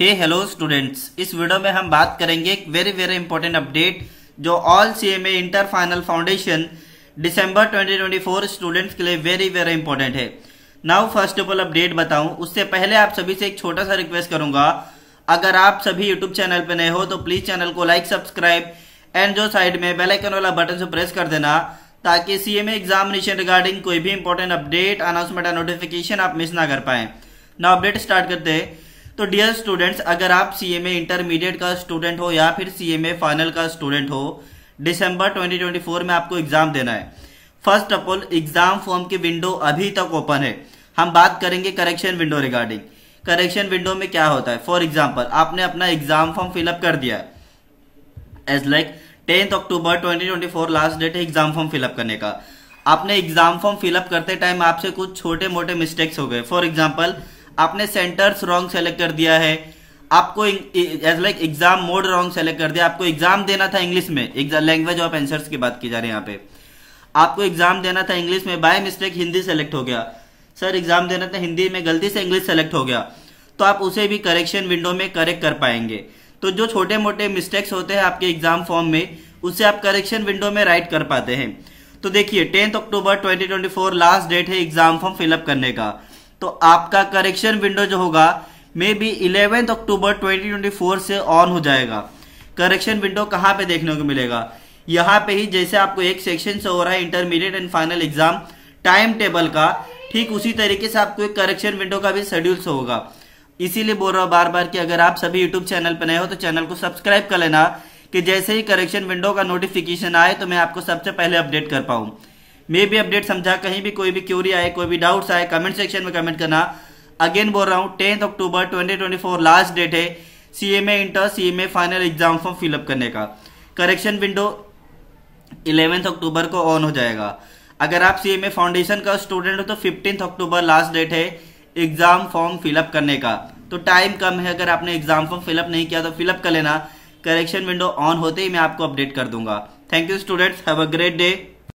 हे hello students इस video में हम बात करेंगे एक वेरी वेरी इंपॉर्टेंट अपडेट जो all C M A inter final foundation December 2024 students के लिए वेरी वेरी इंपॉर्टेंट है now first of all update बताऊं उससे पहले आप सभी से एक छोटा सा रिक्वेस्ट करूंगा अगर आप सभी यूट्यूब चैनल पर नए हो तो प्लीज चैनल को लाइक सब्सक्राइब एंड जो साइड में बेलाइकन वाला बटन से प्रेस कर देना ताकि ए एग्जामिनेशन रिगार्डिंग कोई भी इंपॉर्टेंट अपडेट अनाउंसमेंट या नोटिफिकेशन आप मिस ना कर पाए ना अपडेट स्टार्ट करते हैं तो डियर स्टूडेंट्स अगर आप सी एम ए इंटरमीडिएट का स्टूडेंट हो या फिर सी एम ए फाइनल का स्टूडेंट हो दिसंबर 2024 में आपको एग्जाम देना है first of all exam form की विंडो अभी तक ओपन है हम बात करेंगे correction window regarding correction window में क्या होता है फॉर एग्जाम्पल आपने अपना एग्जाम फॉर्म फिलअप कर दिया as like tenth October 2024 last date है एग्जाम फॉर्म फिलअप करने का आपने एग्जाम फॉर्म फिलअप करते टाइम आपसे कुछ छोटे मोटे मिस्टेक्स हो गए फॉर एग्जाम्पल आपने सेंटर्स रॉन्ग सेलेक्ट कर दिया है आपको as like exam mode wrong select कर दिया आपको एग्जाम देना था इंग्लिश में लैंग्वेज ऑफ एंसर्स की बात की जा रही है यहाँ पे आपको एग्जाम देना था इंग्लिश में बाय मिस्टेक हिंदी सेलेक्ट हो गया सर एग्जाम देना था हिंदी में गलती से इंग्लिश सेलेक्ट हो गया तो आप उसे भी करेक्शन विंडो में करेक्ट कर पाएंगे तो जो छोटे मोटे मिस्टेक्स होते हैं आपके एग्जाम फॉर्म में उसे आप करेक्शन विंडो में राइट कर पाते हैं तो देखिए टेंथ अक्टूबर 2024 लास्ट डेट है एग्जाम फॉर्म फिलअप करने का तो आपका करेक्शन विंडो जो होगा मे बी इलेवेंथ अक्टूबर 2024 से ऑन हो जाएगा करेक्शन विंडो कहाँ पे देखने को मिलेगा यहाँ पे ही जैसे आपको एक सेक्शन से हो रहा है intermediate and final exam time table का ठीक उसी तरीके से आपको एक करेक्शन विंडो का भी शेड्यूल से होगा इसीलिए बोल रहा हूँ बार बार कि अगर आप सभी यूट्यूब चैनल पर नए हो तो चैनल को सब्सक्राइब कर लेना कि जैसे ही करेक्शन विंडो का नोटिफिकेशन आए तो मैं आपको सबसे पहले अपडेट कर पाऊँ మేబీ అప్డేట్ సంజా కహీ బి కోయీ బి క్యూరీ aaye కోయీ బి డౌట్స్ aaye కామెంట్ సెక్షన్ మే కామెంట్ కర్నా అగైన్ బోల్ రహా హూ 10th అక్టోబర్ 2024 లాస్ట్ డేట్ హై CMA inter CMA final exam form fill up కర్నే కా కరెక్షన్ విండో 11th అక్టోబర్ కో ఆన్ హో జాయేగా అగర్ ఆప్ CMA ఫౌండేషన్ కా స్టూడెంట్ హో తో 15th అక్టోబర్ లాస్ట్ డేట్ హై ఎగ్జామ్ ఫామ్ ఫిల్ అప్ కర్నే కా తో టైం కమ్ హై అగర్ ఆప్నే ఎగ్జామ్ ఫామ్ ఫిల్ అప్ నహీ కియా తో ఫిల్ అప్ కర్లేనా correction window on hote hi మే ఆప్కో అప్డేట్ కర్ ద ุง గా thank you students have a great day